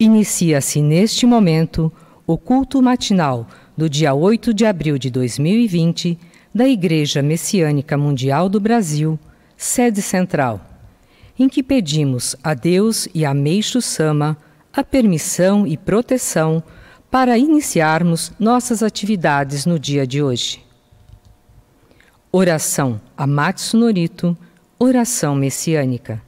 Inicia-se neste momento o culto matinal do dia 8 de abril de 2020 da Igreja Messiânica Mundial do Brasil, sede central, em que pedimos a Deus e a Meixo Sama a permissão e proteção para iniciarmos nossas atividades no dia de hoje. Oração a Matsu Norito, oração messiânica.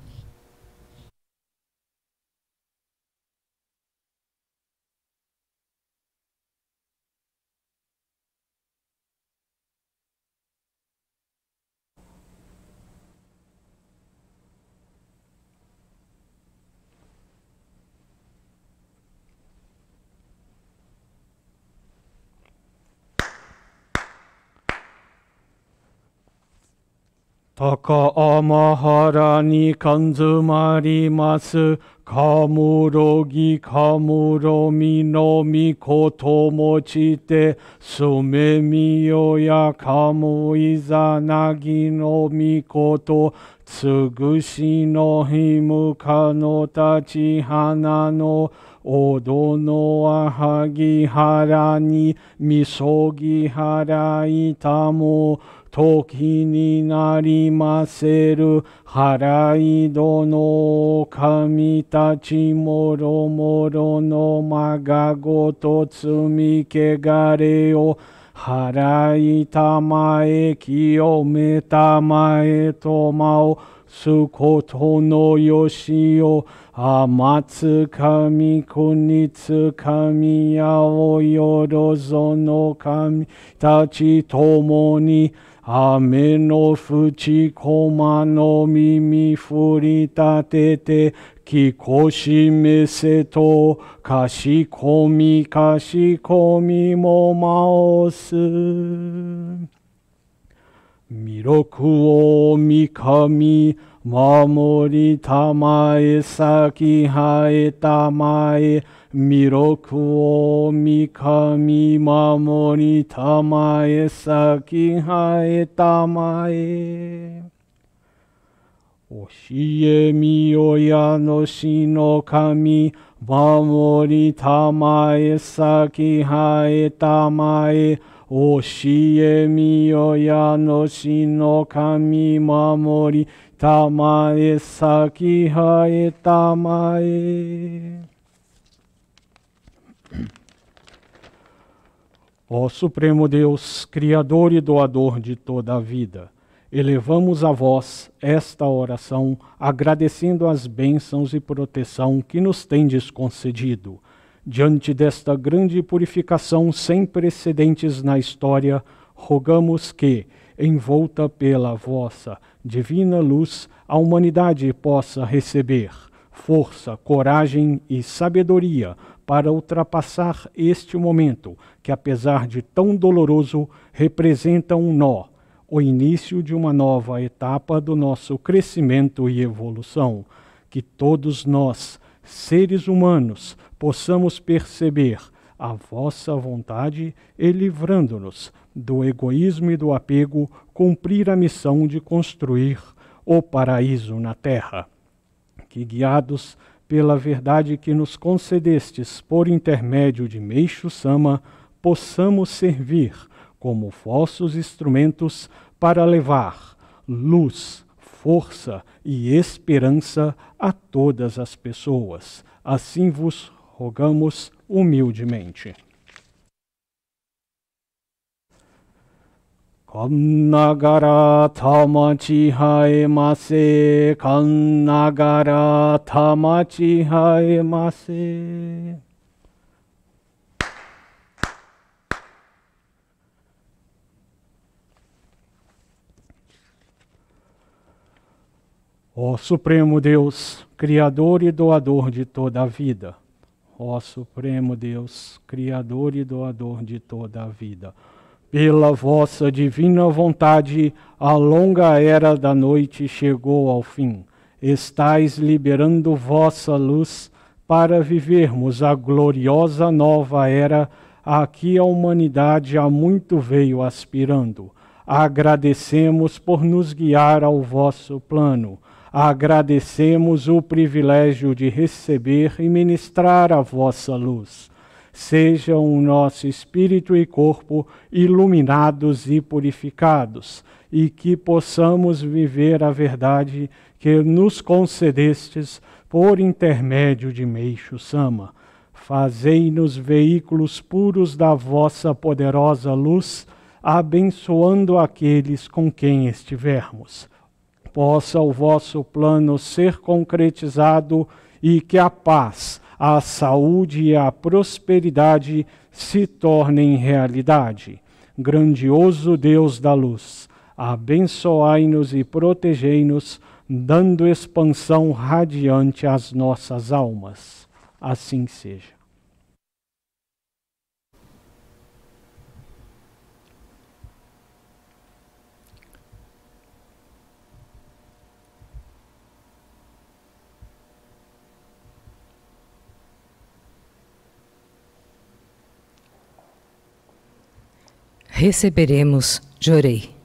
高天原に缶詰まります。かむろぎかむろみのみこともちて、すめみよやかむいざなぎのみこと、つぐしのひむかのたちはなの、おどのあはぎはらにみそぎはらいたも、時になりませる払い戸の神たちもろもろのまがごと罪汚れを払いたまえ清めたまえとまをすことのよしを天つ神、国つ神、およろぞの神たちともに、雨の淵駒の耳振り立てて、聞こしめせと、かしこみかしこみもまおす。弥勒王見神守りたまえ咲き生えたまえ弥勒王見神守りたまえ咲き生えたまえ教えみよやのしの神守りたまえ咲き生えたまえ Ó Supremo Deus, Criador e Doador de toda a vida, elevamos a vós esta oração, agradecendo as bênçãos e proteção que nos tendes concedido Diante desta grande purificação sem precedentes na história, rogamos que, envolta pela vossa divina luz, a humanidade possa receber força, coragem e sabedoria para ultrapassar este momento, que apesar de tão doloroso, representa um nó, o início de uma nova etapa do nosso crescimento e evolução. Que todos nós, seres humanos, possamos perceber a vossa vontade e, livrando-nos do egoísmo e do apego, cumprir a missão de construir o paraíso na terra. Que, guiados pela verdade que nos concedestes por intermédio de Meixo Sama, possamos servir como vossos instrumentos para levar luz, força e esperança a todas as pessoas. Assim vos rogamos humildemente. Kannagara tamachi haemase, kannagara tamachi haemase. Ó Supremo Deus, Criador e Doador de toda a vida, ó Supremo Deus, Criador e Doador de toda a vida. Pela vossa divina vontade, a longa era da noite chegou ao fim. Estais liberando vossa luz para vivermos a gloriosa nova era a que a humanidade há muito veio aspirando. Agradecemos por nos guiar ao vosso plano agradecemos o privilégio de receber e ministrar a vossa luz. Sejam o nosso espírito e corpo iluminados e purificados, e que possamos viver a verdade que nos concedestes por intermédio de Meixo Sama. Fazei-nos veículos puros da vossa poderosa luz, abençoando aqueles com quem estivermos possa o vosso plano ser concretizado e que a paz, a saúde e a prosperidade se tornem realidade. Grandioso Deus da luz, abençoai-nos e protegei-nos, dando expansão radiante às nossas almas. Assim seja. receberemos, jorei.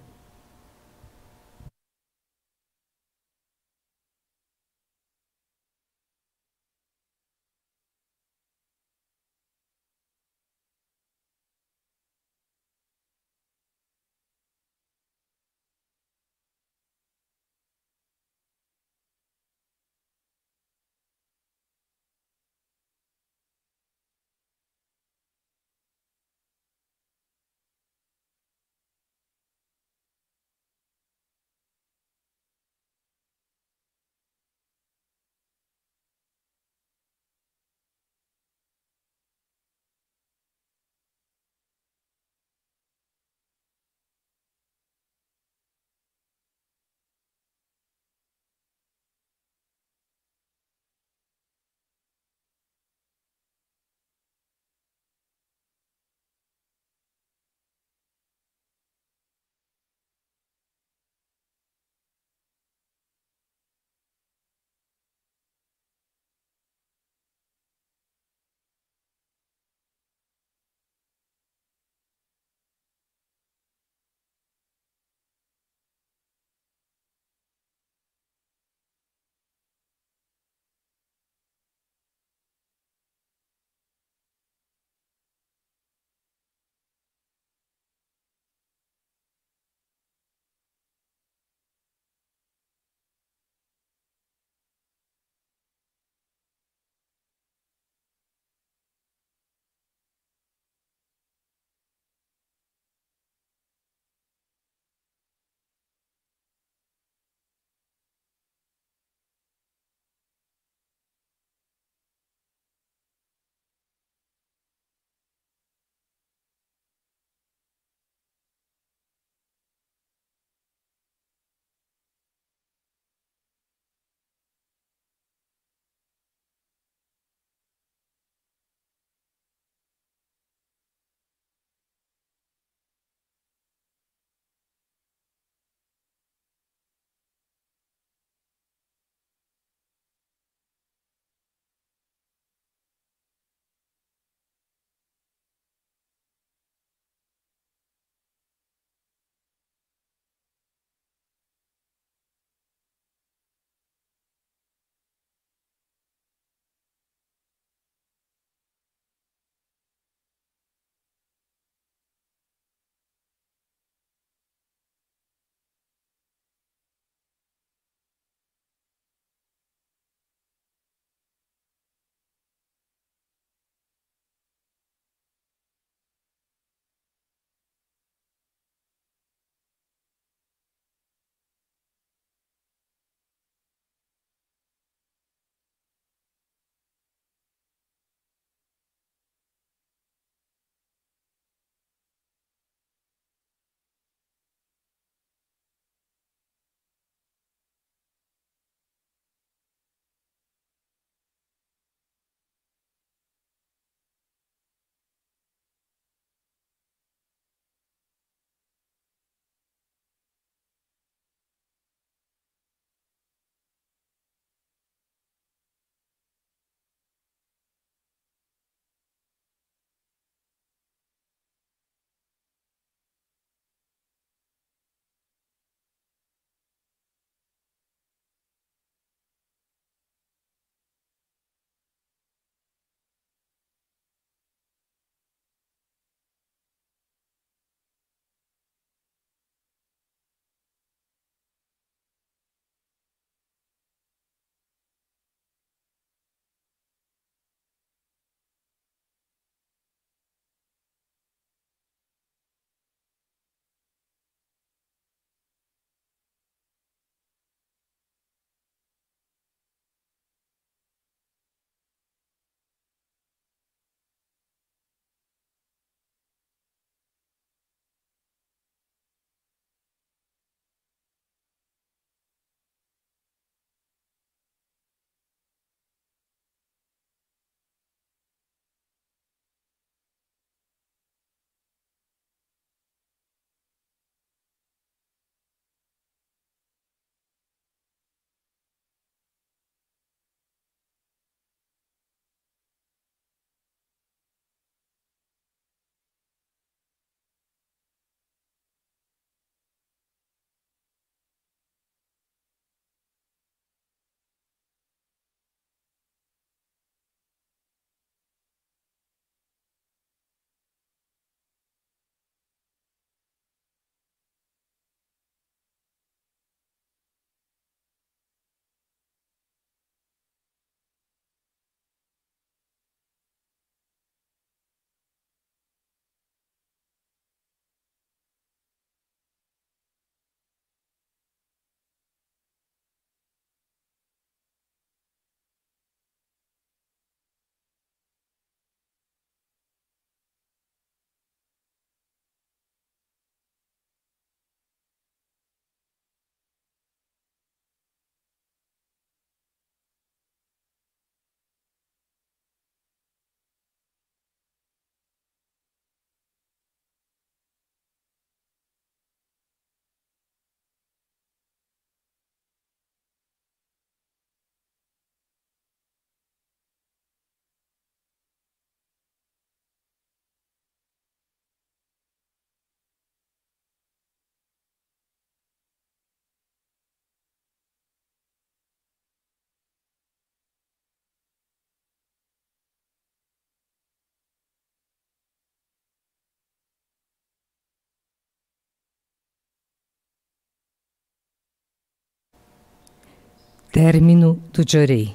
Término do Jorei.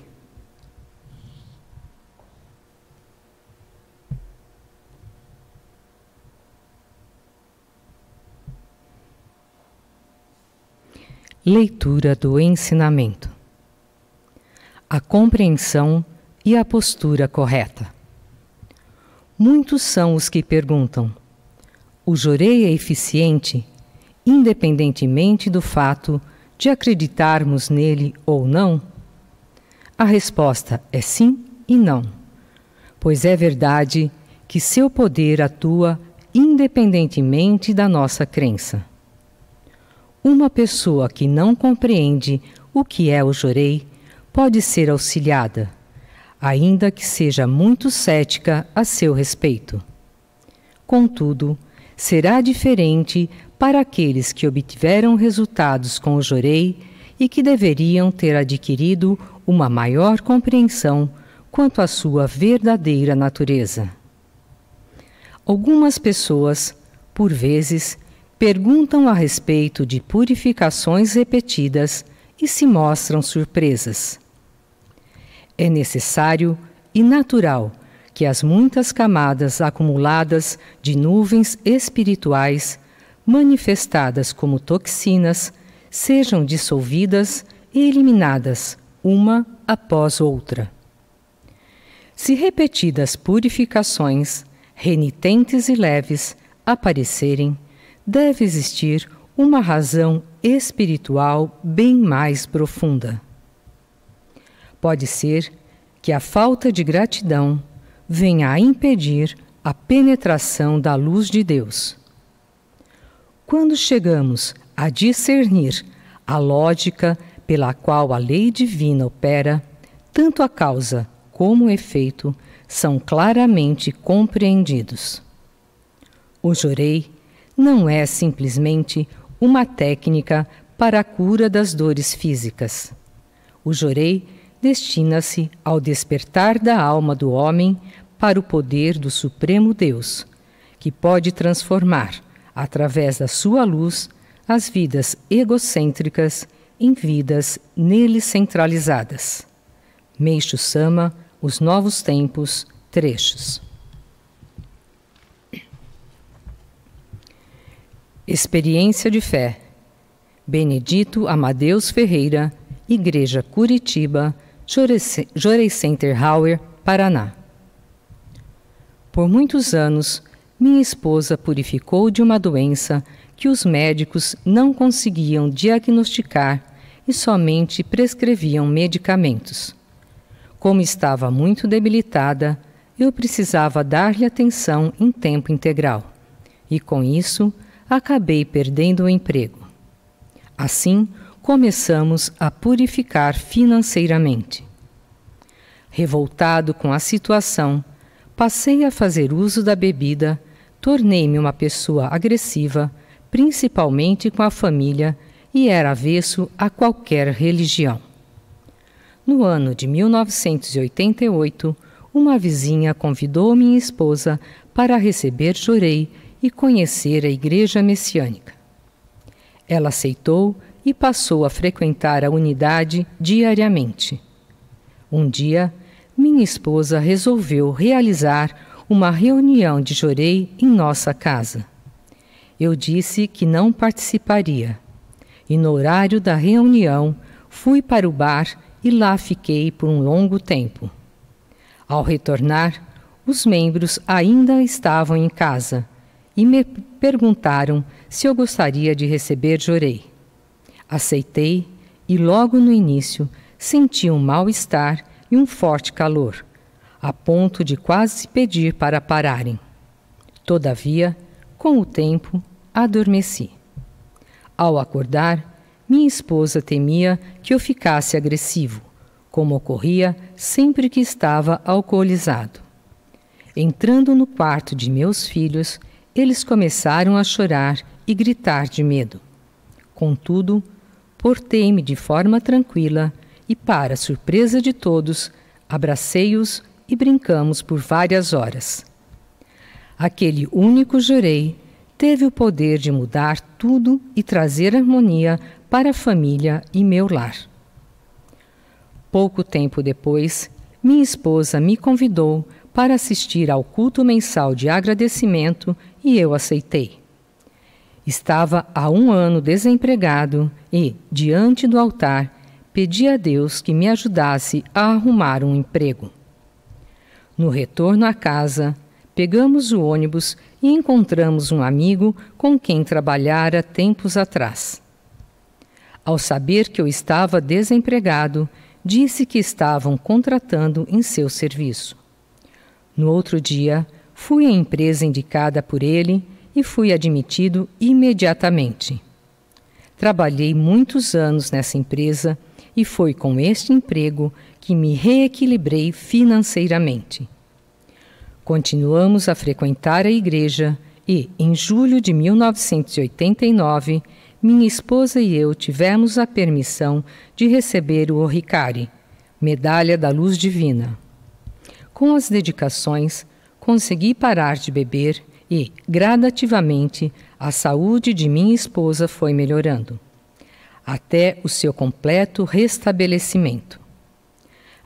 Leitura do ensinamento. A compreensão e a postura correta. Muitos são os que perguntam: o jorei é eficiente, independentemente do fato de acreditarmos nele ou não? A resposta é sim e não, pois é verdade que seu poder atua independentemente da nossa crença. Uma pessoa que não compreende o que é o jorei pode ser auxiliada, ainda que seja muito cética a seu respeito. Contudo, será diferente para aqueles que obtiveram resultados com o jorei e que deveriam ter adquirido uma maior compreensão quanto à sua verdadeira natureza. Algumas pessoas, por vezes, perguntam a respeito de purificações repetidas e se mostram surpresas. É necessário e natural que as muitas camadas acumuladas de nuvens espirituais, manifestadas como toxinas, sejam dissolvidas e eliminadas, uma após outra. Se repetidas purificações, renitentes e leves, aparecerem, deve existir uma razão espiritual bem mais profunda. Pode ser que a falta de gratidão venha a impedir a penetração da luz de Deus. Quando chegamos a discernir a lógica pela qual a lei divina opera, tanto a causa como o efeito são claramente compreendidos. O jorei não é simplesmente uma técnica para a cura das dores físicas. O jorei destina-se ao despertar da alma do homem para o poder do Supremo Deus, que pode transformar, através da sua luz, as vidas egocêntricas em vidas nele centralizadas. Meixo Sama, Os Novos Tempos, Trechos. Experiência de Fé. Benedito Amadeus Ferreira, Igreja Curitiba, Hauer, Paraná. Por muitos anos, minha esposa purificou de uma doença que os médicos não conseguiam diagnosticar e somente prescreviam medicamentos. Como estava muito debilitada, eu precisava dar-lhe atenção em tempo integral. E com isso, acabei perdendo o emprego. Assim, começamos a purificar financeiramente. Revoltado com a situação, passei a fazer uso da bebida, tornei-me uma pessoa agressiva, principalmente com a família, e era avesso a qualquer religião. No ano de 1988, uma vizinha convidou minha esposa para receber Jorei e conhecer a Igreja Messiânica. Ela aceitou e passou a frequentar a unidade diariamente. Um dia, minha esposa resolveu realizar uma reunião de jorei em nossa casa. Eu disse que não participaria. E no horário da reunião, fui para o bar e lá fiquei por um longo tempo. Ao retornar, os membros ainda estavam em casa e me perguntaram se eu gostaria de receber jorei. Aceitei e logo no início senti um mal-estar e um forte calor, a ponto de quase pedir para pararem. Todavia, com o tempo, adormeci. Ao acordar, minha esposa temia que eu ficasse agressivo, como ocorria sempre que estava alcoolizado. Entrando no quarto de meus filhos, eles começaram a chorar e gritar de medo. Contudo, portei-me de forma tranquila e, para surpresa de todos, abracei-os e brincamos por várias horas. Aquele único jurei teve o poder de mudar tudo e trazer harmonia para a família e meu lar. Pouco tempo depois, minha esposa me convidou para assistir ao culto mensal de agradecimento e eu aceitei. Estava há um ano desempregado e, diante do altar, pedi a Deus que me ajudasse a arrumar um emprego. No retorno à casa, pegamos o ônibus e encontramos um amigo com quem trabalhara tempos atrás. Ao saber que eu estava desempregado, disse que estavam contratando em seu serviço. No outro dia, fui à empresa indicada por ele e fui admitido imediatamente. Trabalhei muitos anos nessa empresa e foi com este emprego que me reequilibrei financeiramente. Continuamos a frequentar a igreja e, em julho de 1989, minha esposa e eu tivemos a permissão de receber o Oricari, Medalha da Luz Divina. Com as dedicações, consegui parar de beber e, gradativamente, a saúde de minha esposa foi melhorando, até o seu completo restabelecimento.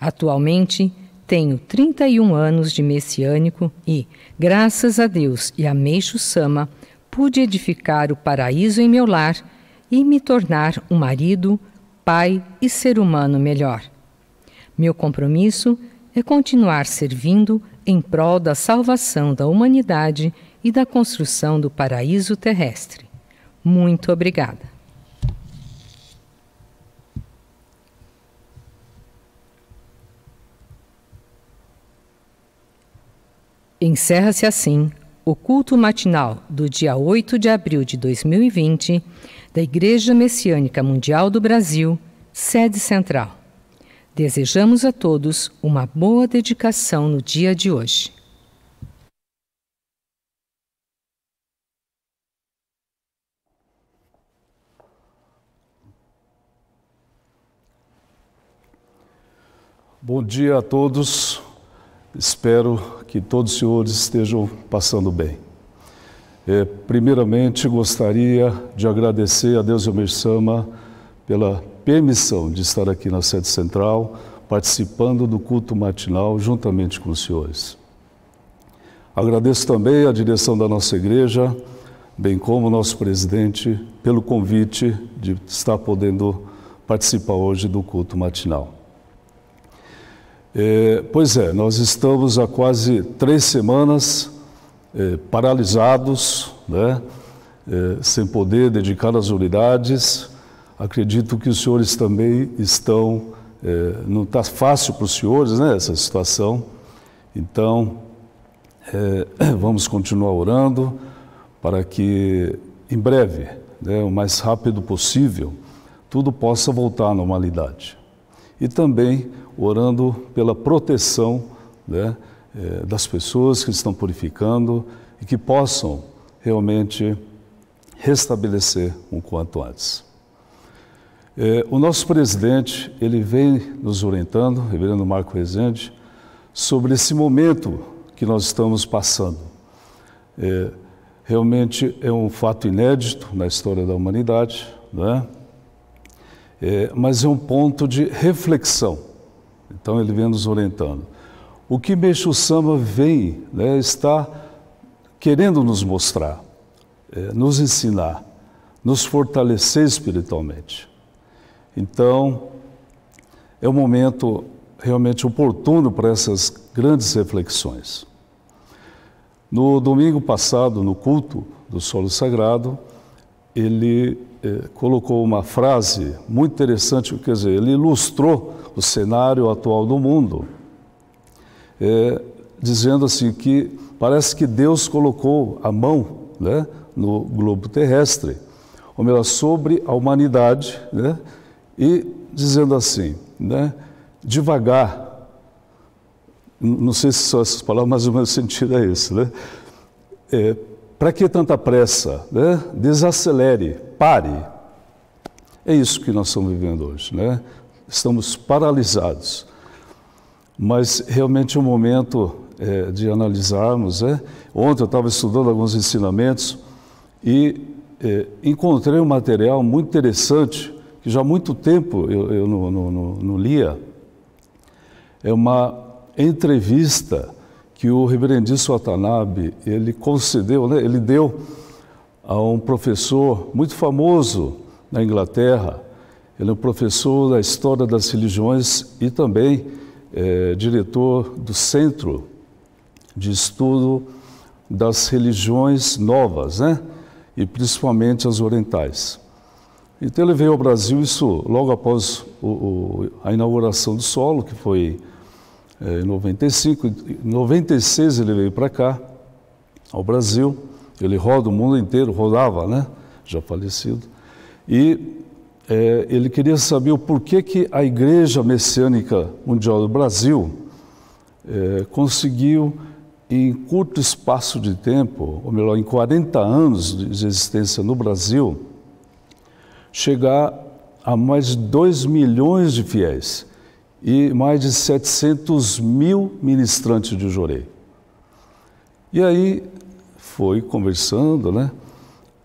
Atualmente, tenho 31 anos de messiânico e, graças a Deus e a Meixo Sama, pude edificar o paraíso em meu lar e me tornar um marido, pai e ser humano melhor. Meu compromisso é continuar servindo em prol da salvação da humanidade e da construção do paraíso terrestre. Muito obrigada. Encerra-se assim o culto matinal do dia 8 de abril de 2020 da Igreja Messiânica Mundial do Brasil, sede central. Desejamos a todos uma boa dedicação no dia de hoje. Bom dia a todos. Espero que todos os senhores estejam passando bem. É, primeiramente, gostaria de agradecer a Deus e ao Mersama pela permissão de estar aqui na sede central, participando do culto matinal juntamente com os senhores. Agradeço também a direção da nossa igreja, bem como o nosso presidente, pelo convite de estar podendo participar hoje do culto matinal. É, pois é, nós estamos há quase três semanas é, paralisados, né? é, sem poder dedicar as unidades. Acredito que os senhores também estão. É, não está fácil para os senhores né, essa situação. Então, é, vamos continuar orando para que em breve, né, o mais rápido possível, tudo possa voltar à normalidade. E também orando pela proteção né, eh, das pessoas que estão purificando e que possam realmente restabelecer um quanto antes. É, o nosso presidente, ele vem nos orientando, reverendo Marco Rezende, sobre esse momento que nós estamos passando. É, realmente é um fato inédito na história da humanidade, né? É, mas é um ponto de reflexão então ele vem nos orientando. O que Meixo Sama vem, né, está querendo nos mostrar, é, nos ensinar, nos fortalecer espiritualmente. Então, é um momento realmente oportuno para essas grandes reflexões. No domingo passado, no culto do solo sagrado, ele é, colocou uma frase muito interessante, quer dizer, ele ilustrou o cenário atual do mundo, é, dizendo assim que parece que Deus colocou a mão né, no globo terrestre, ou melhor, sobre a humanidade, né, e dizendo assim, né, devagar, não sei se são essas palavras, mas o meu sentido é esse, né? É, para que tanta pressa? Né? Desacelere, pare. É isso que nós estamos vivendo hoje, né? estamos paralisados. Mas realmente o é um momento é, de analisarmos. Né? Ontem eu estava estudando alguns ensinamentos e é, encontrei um material muito interessante que já há muito tempo eu, eu não, não, não, não lia. É uma entrevista que o reverendíssimo Watanabe ele concedeu, né? ele deu a um professor muito famoso na Inglaterra, ele é um professor da História das Religiões e também é, diretor do Centro de Estudo das Religiões Novas, né? E principalmente as orientais. Então ele veio ao Brasil, isso logo após o, o, a inauguração do solo, que foi é, em 95. Em 96 ele veio para cá, ao Brasil. Ele roda o mundo inteiro, rodava, né? Já falecido. E é, ele queria saber o porquê que a Igreja Messiânica Mundial do Brasil é, conseguiu, em curto espaço de tempo, ou melhor, em 40 anos de existência no Brasil, chegar a mais de 2 milhões de fiéis e mais de 700 mil ministrantes de Jorei. E aí foi conversando, né?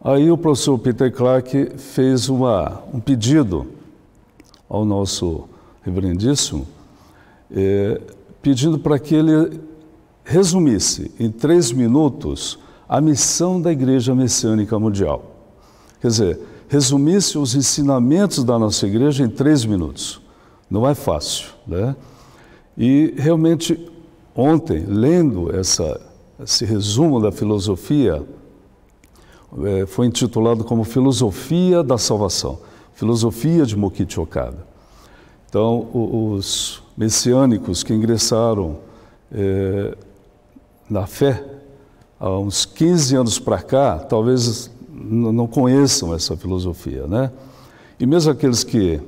Aí o professor Peter Clark fez uma, um pedido ao nosso reverendíssimo, é, pedindo para que ele resumisse em três minutos a missão da Igreja Messiânica Mundial. Quer dizer, resumisse os ensinamentos da nossa igreja em três minutos. Não é fácil, né? E realmente, ontem, lendo essa, esse resumo da filosofia é, foi intitulado como Filosofia da Salvação, Filosofia de Mokichi Okada. Então, os messiânicos que ingressaram é, na fé há uns 15 anos para cá, talvez não conheçam essa filosofia, né? E mesmo aqueles que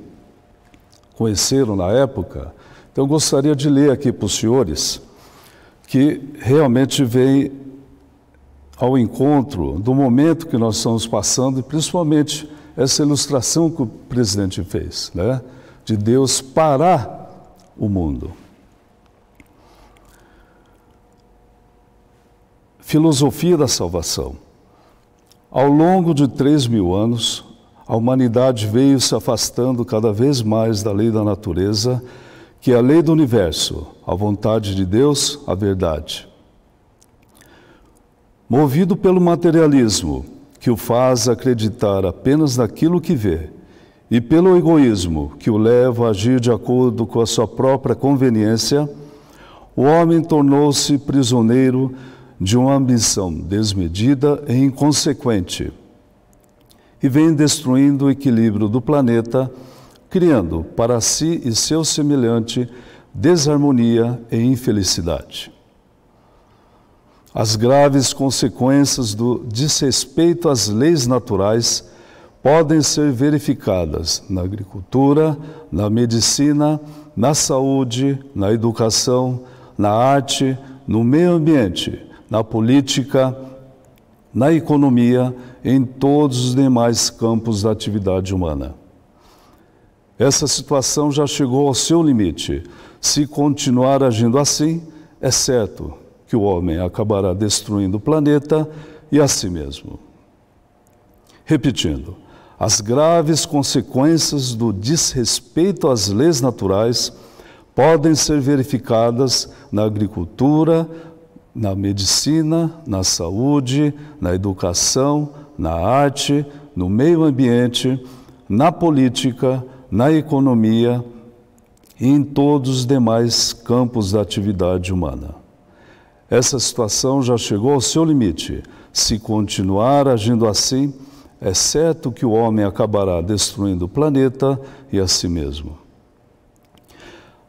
conheceram na época, então gostaria de ler aqui para os senhores que realmente vem ao encontro do momento que nós estamos passando, e principalmente essa ilustração que o presidente fez, né? de Deus parar o mundo. Filosofia da salvação. Ao longo de três mil anos, a humanidade veio se afastando cada vez mais da lei da natureza, que é a lei do universo, a vontade de Deus, a verdade. Movido pelo materialismo, que o faz acreditar apenas naquilo que vê, e pelo egoísmo, que o leva a agir de acordo com a sua própria conveniência, o homem tornou-se prisioneiro de uma ambição desmedida e inconsequente e vem destruindo o equilíbrio do planeta, criando para si e seu semelhante desarmonia e infelicidade. As graves consequências do desrespeito às leis naturais podem ser verificadas na agricultura, na medicina, na saúde, na educação, na arte, no meio ambiente, na política, na economia, em todos os demais campos da atividade humana. Essa situação já chegou ao seu limite. Se continuar agindo assim, é certo que o homem acabará destruindo o planeta e a si mesmo. Repetindo, as graves consequências do desrespeito às leis naturais podem ser verificadas na agricultura, na medicina, na saúde, na educação, na arte, no meio ambiente, na política, na economia e em todos os demais campos da atividade humana. Essa situação já chegou ao seu limite. Se continuar agindo assim, é certo que o homem acabará destruindo o planeta e a si mesmo.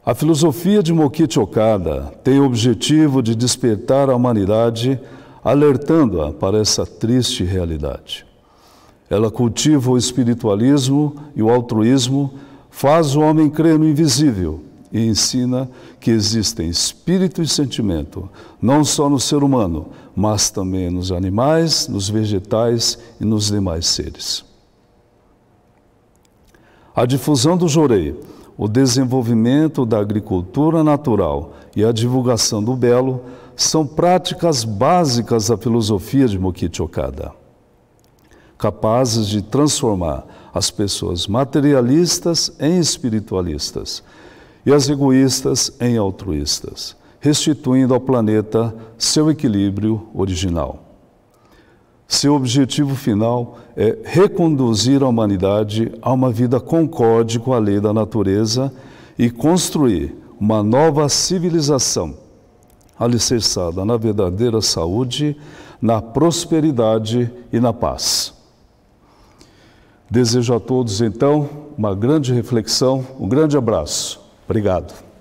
A filosofia de Mokichi Okada tem o objetivo de despertar a humanidade, alertando-a para essa triste realidade. Ela cultiva o espiritualismo e o altruísmo, faz o homem crer no invisível e ensina que existem espírito e sentimento, não só no ser humano, mas também nos animais, nos vegetais e nos demais seres. A difusão do jorei, o desenvolvimento da agricultura natural e a divulgação do belo são práticas básicas da filosofia de Mokichi Okada, capazes de transformar as pessoas materialistas em espiritualistas e as egoístas em altruístas, restituindo ao planeta seu equilíbrio original. Seu objetivo final é reconduzir a humanidade a uma vida concorde com a lei da natureza e construir uma nova civilização, alicerçada na verdadeira saúde, na prosperidade e na paz. Desejo a todos, então, uma grande reflexão, um grande abraço. Obrigado.